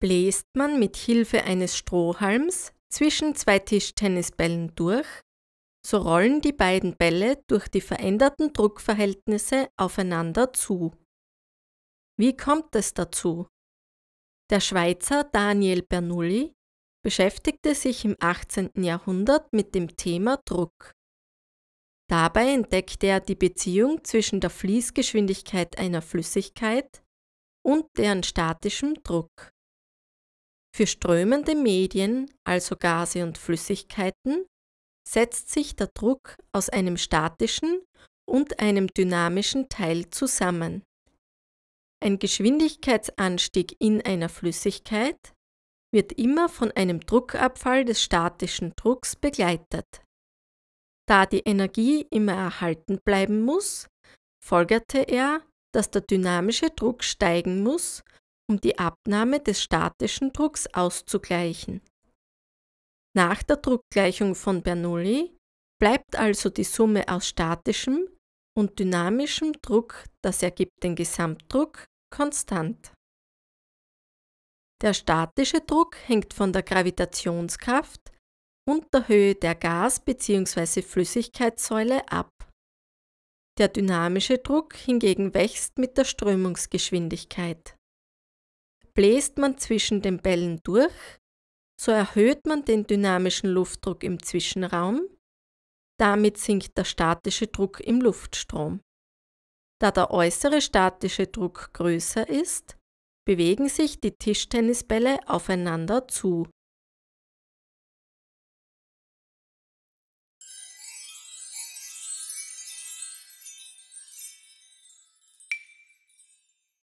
bläst man mit Hilfe eines Strohhalms zwischen zwei Tischtennisbällen durch, so rollen die beiden Bälle durch die veränderten Druckverhältnisse aufeinander zu. Wie kommt es dazu? Der Schweizer Daniel Bernoulli beschäftigte sich im 18. Jahrhundert mit dem Thema Druck. Dabei entdeckte er die Beziehung zwischen der Fließgeschwindigkeit einer Flüssigkeit und deren statischem Druck. Für strömende Medien, also Gase und Flüssigkeiten, setzt sich der Druck aus einem statischen und einem dynamischen Teil zusammen. Ein Geschwindigkeitsanstieg in einer Flüssigkeit wird immer von einem Druckabfall des statischen Drucks begleitet. Da die Energie immer erhalten bleiben muss, folgerte er, dass der dynamische Druck steigen muss um die Abnahme des statischen Drucks auszugleichen. Nach der Druckgleichung von Bernoulli bleibt also die Summe aus statischem und dynamischem Druck, das ergibt den Gesamtdruck, konstant. Der statische Druck hängt von der Gravitationskraft und der Höhe der Gas- bzw. Flüssigkeitssäule ab. Der dynamische Druck hingegen wächst mit der Strömungsgeschwindigkeit. Bläst man zwischen den Bällen durch, so erhöht man den dynamischen Luftdruck im Zwischenraum, damit sinkt der statische Druck im Luftstrom. Da der äußere statische Druck größer ist, bewegen sich die Tischtennisbälle aufeinander zu.